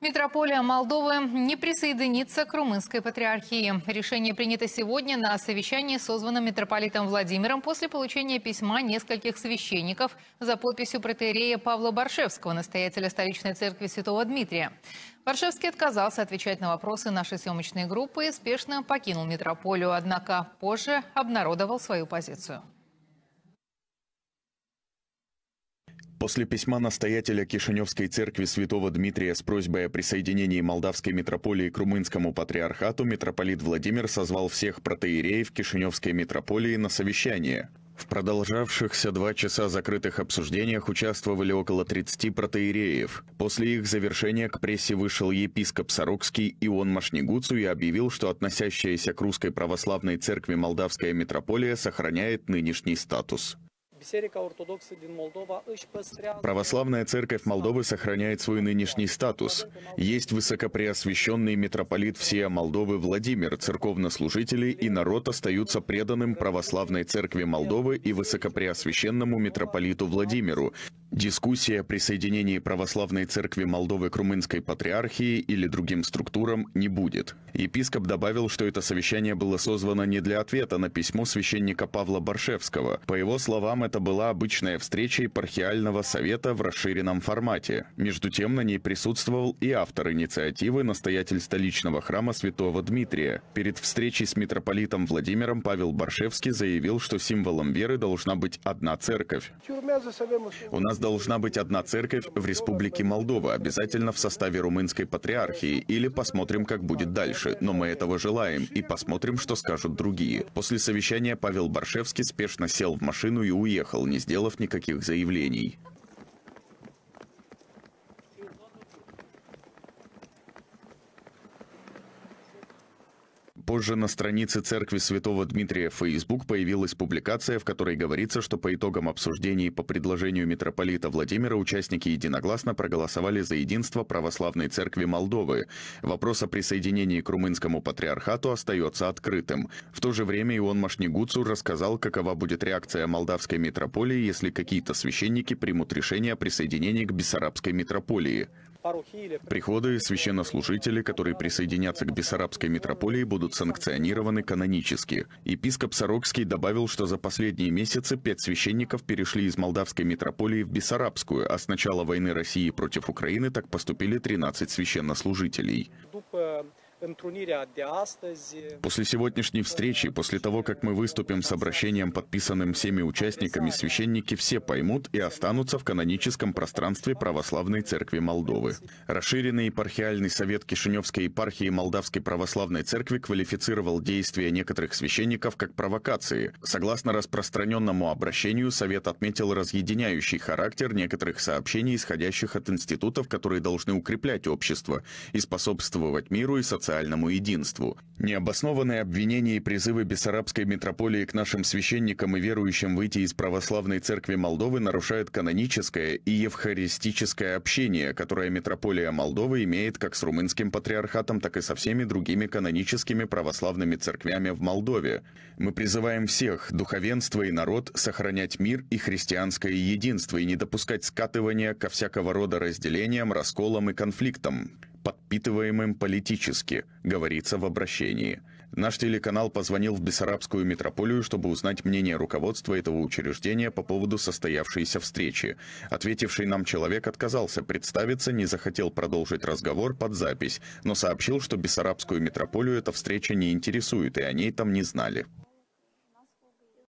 Метрополия Молдовы не присоединится к румынской патриархии. Решение принято сегодня на совещании, созванном митрополитом Владимиром после получения письма нескольких священников за подписью протеерея Павла Баршевского, настоятеля столичной церкви Святого Дмитрия. Баршевский отказался отвечать на вопросы нашей съемочной группы и спешно покинул метрополию, однако позже обнародовал свою позицию. После письма настоятеля Кишиневской церкви святого Дмитрия с просьбой о присоединении Молдавской митрополии к румынскому патриархату митрополит Владимир созвал всех протеереев Кишиневской митрополии на совещание. В продолжавшихся два часа закрытых обсуждениях участвовали около 30 протеереев. После их завершения к прессе вышел епископ Сорокский Ион Машнигуцу и объявил, что относящаяся к Русской Православной Церкви Молдавская Митрополия сохраняет нынешний статус. Православная церковь Молдовы сохраняет свой нынешний статус. Есть высокопреосвященный митрополит всея Молдовы Владимир, церковнослужители и народ остаются преданным православной церкви Молдовы и высокопреосвященному митрополиту Владимиру. Дискуссия о присоединении православной церкви Молдовы к румынской патриархии или другим структурам не будет. Епископ добавил, что это совещание было созвано не для ответа на письмо священника Павла Баршевского. По его словам, это была обычная встреча епархиального совета в расширенном формате. Между тем на ней присутствовал и автор инициативы, настоятель столичного храма святого Дмитрия. Перед встречей с митрополитом Владимиром Павел Баршевский заявил, что символом веры должна быть одна церковь. У нас должна быть одна церковь в Республике Молдова, обязательно в составе румынской патриархии, или посмотрим, как будет дальше. Но мы этого желаем, и посмотрим, что скажут другие. После совещания Павел Баршевский спешно сел в машину и уехал уехал, не сделав никаких заявлений. Позже на странице церкви Святого Дмитрия в Facebook появилась публикация, в которой говорится, что по итогам обсуждений по предложению митрополита Владимира участники единогласно проголосовали за единство Православной Церкви Молдовы. Вопрос о присоединении к румынскому патриархату остается открытым. В то же время Ион Машнигуцу рассказал, какова будет реакция молдавской митрополии, если какие-то священники примут решение о присоединении к Бессарабской митрополии. Приходы священнослужителей, которые присоединятся к Бессарабской митрополии, будут санкционированы канонически. Епископ Сорокский добавил, что за последние месяцы пять священников перешли из молдавской митрополии в Бессарабскую, а с начала войны России против Украины так поступили 13 священнослужителей. После сегодняшней встречи, после того, как мы выступим с обращением, подписанным всеми участниками, священники все поймут и останутся в каноническом пространстве Православной Церкви Молдовы. Расширенный епархиальный совет Кишиневской епархии Молдавской Православной Церкви квалифицировал действия некоторых священников как провокации. Согласно распространенному обращению, совет отметил разъединяющий характер некоторых сообщений, исходящих от институтов, которые должны укреплять общество и способствовать миру и социальному социальному единству. Необоснованные обвинения и призывы Бессарабской митрополии к нашим священникам и верующим выйти из православной церкви Молдовы нарушают каноническое и евхаристическое общение, которое митрополия Молдовы имеет как с румынским патриархатом, так и со всеми другими каноническими православными церквями в Молдове. Мы призываем всех, духовенство и народ, сохранять мир и христианское единство и не допускать скатывания ко всякого рода разделениям, расколам и конфликтам подпитываемым политически, говорится в обращении. Наш телеканал позвонил в Бессарабскую метрополию, чтобы узнать мнение руководства этого учреждения по поводу состоявшейся встречи. Ответивший нам человек отказался представиться, не захотел продолжить разговор под запись, но сообщил, что Бессарабскую метрополию эта встреча не интересует и о ней там не знали.